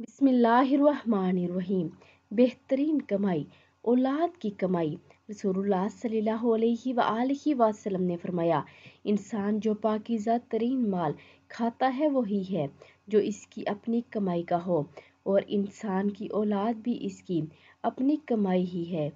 बिसमीम बेहतरीन कमाई औलाद की कमाई रसूलुल्लाह ने फरमाया इंसान जो पाकिज़ा तरीन माल खाता है वही है जो इसकी अपनी कमाई का हो और इंसान की औलाद भी इसकी अपनी कमाई ही है